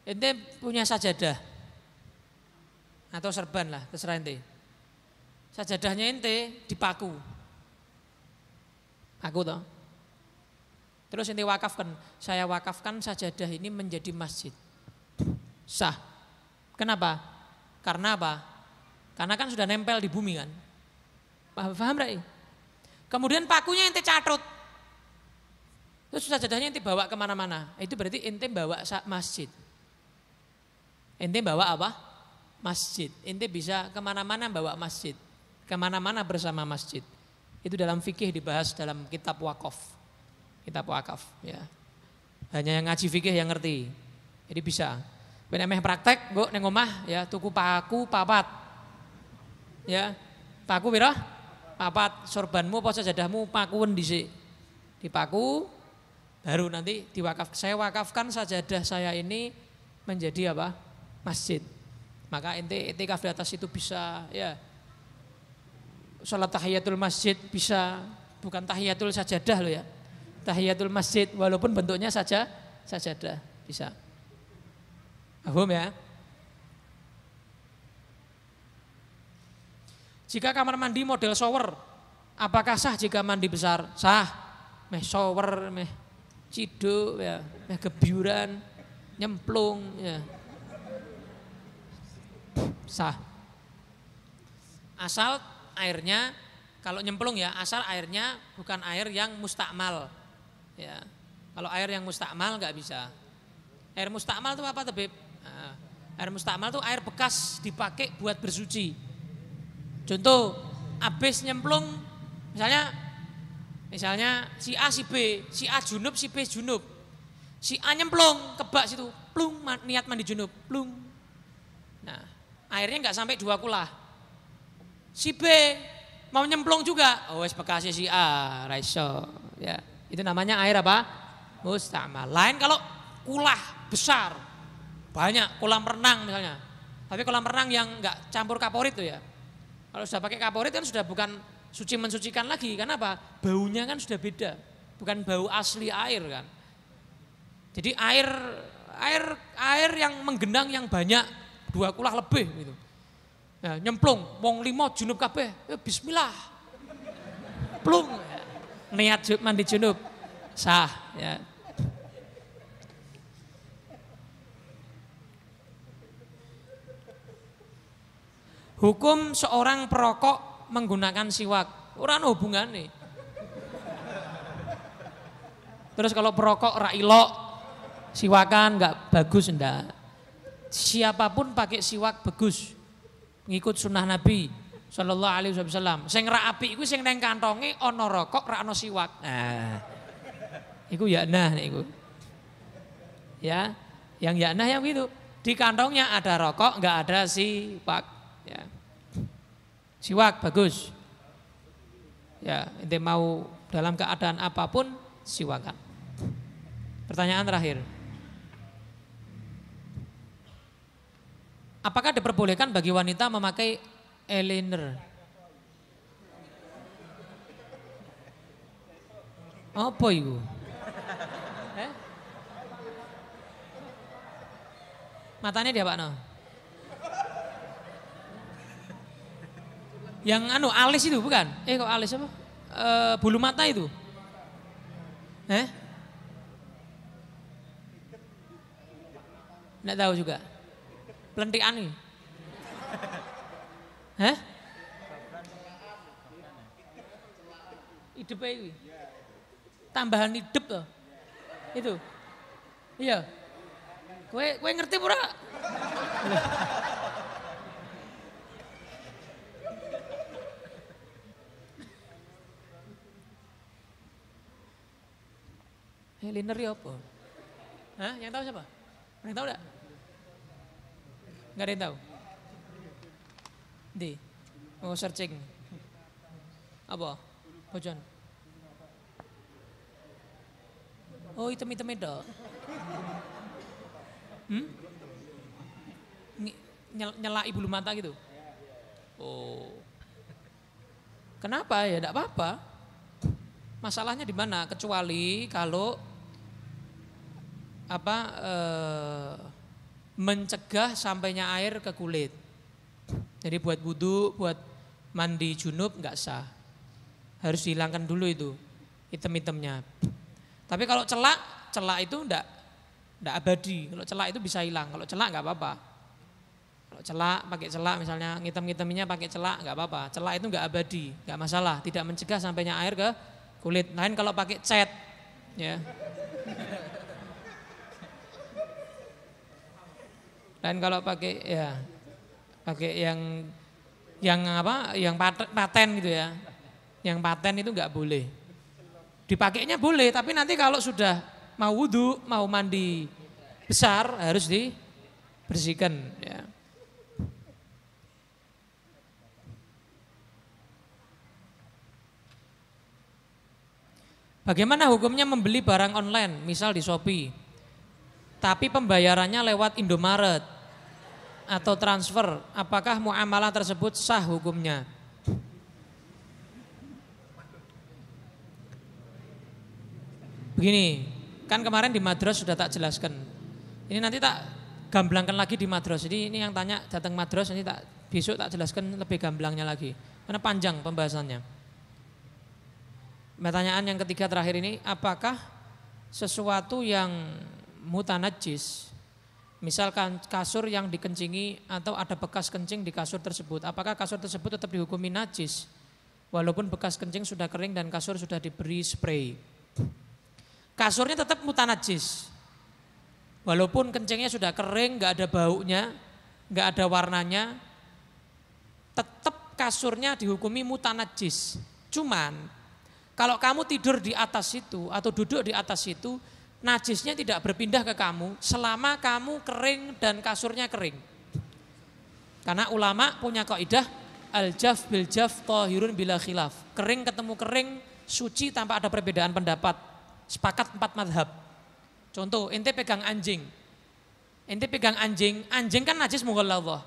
Ente punya sajadah atau serban lah, terserah ente. Sajadahnya ente dipaku. Aku toh. Terus ente wakafkan, saya wakafkan sajadah ini menjadi masjid. Sah. Kenapa? Karena apa? Karena kan sudah nempel di bumi kan. Paham, paham Rai? Kemudian pakunya ente catut. Terus sajadahnya ente bawa kemana-mana. Itu berarti ente bawa masjid. Ente bawa apa? Masjid. Ente bisa kemana-mana bawa masjid. Kemana-mana bersama masjid. Itu dalam fikih dibahas dalam kitab wakaf. Kitab wakaf. Ya. Hanya yang ngaji fikih yang ngerti. Jadi bisa. Ben emeh praktek, gue neng ya tuku paku papat. Ya. Paku birah papat sorbanmu apa sajadahmu pakuan dhisik. Dipaku baru nanti diwakaf saya wakafkan sajadah saya ini menjadi apa? masjid. Maka inti itikaf di atas itu bisa ya sholat tahiyatul masjid bisa bukan tahiyatul sajadah loh ya. Tahiyatul masjid walaupun bentuknya saja sajadah bisa. Ahum ya. Jika kamar mandi model shower, apakah sah jika mandi besar? Sah. Meh shower, meh ciduk, ya, meh gebyuran, nyemplung, ya. Sah. Asal airnya kalau nyemplung ya, asal airnya bukan air yang mustakmal. Ya. Kalau air yang mustakmal nggak bisa. Air mustakmal itu apa, Tebib? Nah, air mustakmal itu air bekas dipakai buat bersuci Contoh, habis nyemplung misalnya misalnya si A si B, si A junub si B junub. Si A nyemplung kebak situ, plung niat mandi junub, plung. Nah, airnya nggak sampai dua kulah. Si B mau nyemplung juga, oh wes bekas si A, raiso. Ya, itu namanya air apa? Mustama. Lain kalau kulah besar, banyak kolam renang misalnya. Tapi kolam renang yang nggak campur kaporit tuh ya, kalau sudah pakai kaporit kan sudah bukan suci mensucikan lagi. Karena apa? Baunya kan sudah beda. Bukan bau asli air kan. Jadi air air air yang menggenang yang banyak dua kulah lebih gitu. Nah, nyemplung, wong limo junub kabeh, Ya, bismillah. Plung. Niat mandi junub sah ya. hukum seorang perokok menggunakan siwak. uran hubungan nih. Terus kalau perokok railok siwakan nggak bagus ndak. Siapapun pakai siwak bagus. Ngikut sunnah Nabi Shallallahu alaihi wasallam. Sing ra apik iku sing neng kantonge ana rokok ra ana siwak. Nah. Iku ya nah niku. Ya, yang ya nah yang gitu. Di kantongnya ada rokok, nggak ada siwak. Ya. Siwak bagus. Ya, ente mau dalam keadaan apapun siwakan. Pertanyaan terakhir. Apakah diperbolehkan bagi wanita memakai eyeliner? Apa itu? Eh? Matanya dia Pak No? Yang anu alis itu bukan? Eh kok alis apa? E, bulu mata itu. Eh? Nggak tahu juga. pelentik nih. Anu. eh Hidup itu. Tambahan hidup loh. Itu. Iya. Kue kue ngerti pura? Liner ya apa? Hah? Yang tahu siapa? Yang tahu enggak? Enggak ada yang tahu. Di. Mau oh, searching. Apa? hujan? Oh hitam-hitam itu. Hmm? Nyel nyelai bulu mata gitu? Oh. Kenapa ya? Tidak apa-apa. Masalahnya di mana? Kecuali kalau apa e, mencegah sampainya air ke kulit. Jadi buat wudhu, buat mandi junub nggak sah. Harus dihilangkan dulu itu item-itemnya. Tapi kalau celak, celak itu enggak enggak abadi. Kalau celak itu bisa hilang. Kalau celak nggak apa-apa. Kalau celak pakai celak misalnya ngitem-ngiteminya pakai celak nggak apa-apa. Celak itu nggak abadi, nggak masalah, tidak mencegah sampainya air ke kulit. Lain kalau pakai cat ya. Dan kalau pakai ya pakai yang yang apa? Yang paten gitu ya. Yang paten itu nggak boleh. Dipakainya boleh, tapi nanti kalau sudah mau wudhu, mau mandi besar harus dibersihkan ya. Bagaimana hukumnya membeli barang online, misal di Shopee? tapi pembayarannya lewat Indomaret atau transfer, apakah muamalah tersebut sah hukumnya? Begini, kan kemarin di Madras sudah tak jelaskan. Ini nanti tak gamblangkan lagi di Madras. Jadi ini yang tanya datang Madras ini tak besok tak jelaskan lebih gamblangnya lagi. Karena panjang pembahasannya. Pertanyaan yang ketiga terakhir ini, apakah sesuatu yang mutanajis, misalkan kasur yang dikencingi atau ada bekas kencing di kasur tersebut, apakah kasur tersebut tetap dihukumi najis? Walaupun bekas kencing sudah kering dan kasur sudah diberi spray. Kasurnya tetap mutanajis. Walaupun kencingnya sudah kering, nggak ada baunya, nggak ada warnanya, tetap kasurnya dihukumi mutanajis. Cuman kalau kamu tidur di atas itu atau duduk di atas itu, najisnya tidak berpindah ke kamu selama kamu kering dan kasurnya kering. Karena ulama punya kaidah al-jaf bil jaf tahirun bila khilaf. Kering ketemu kering, suci tanpa ada perbedaan pendapat. Sepakat empat madhab. Contoh, ente pegang anjing. Ente pegang anjing, anjing kan najis Allah.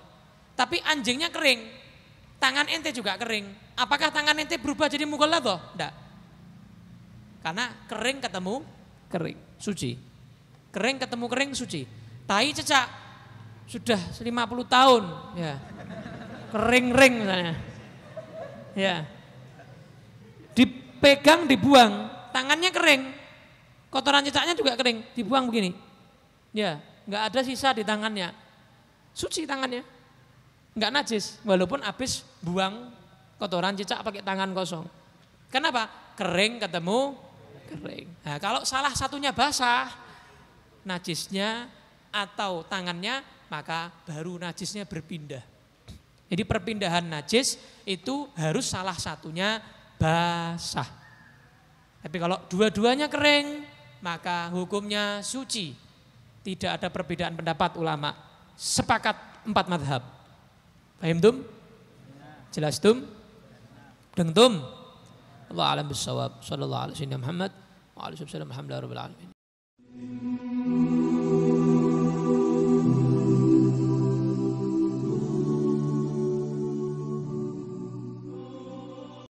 Tapi anjingnya kering, tangan ente juga kering. Apakah tangan ente berubah jadi Allah? Tidak. Karena kering ketemu kering, suci. Kering ketemu kering suci. Tai cecak sudah 50 tahun ya. Kering-ring misalnya. Ya. Dipegang dibuang, tangannya kering. Kotoran cecaknya juga kering, dibuang begini. Ya, nggak ada sisa di tangannya. Suci tangannya. Enggak najis, walaupun habis buang kotoran cicak pakai tangan kosong. Kenapa? Kering ketemu kering. Nah, kalau salah satunya basah, najisnya atau tangannya, maka baru najisnya berpindah. Jadi perpindahan najis itu harus salah satunya basah. Tapi kalau dua-duanya kering, maka hukumnya suci. Tidak ada perbedaan pendapat ulama. Sepakat empat madhab. Paham tum? Jelas tum? Dengtum? Allah alam bisawab. Sallallahu alaihi wasallam. Muhammad. وعلى سلام الحمد لله رب العالمين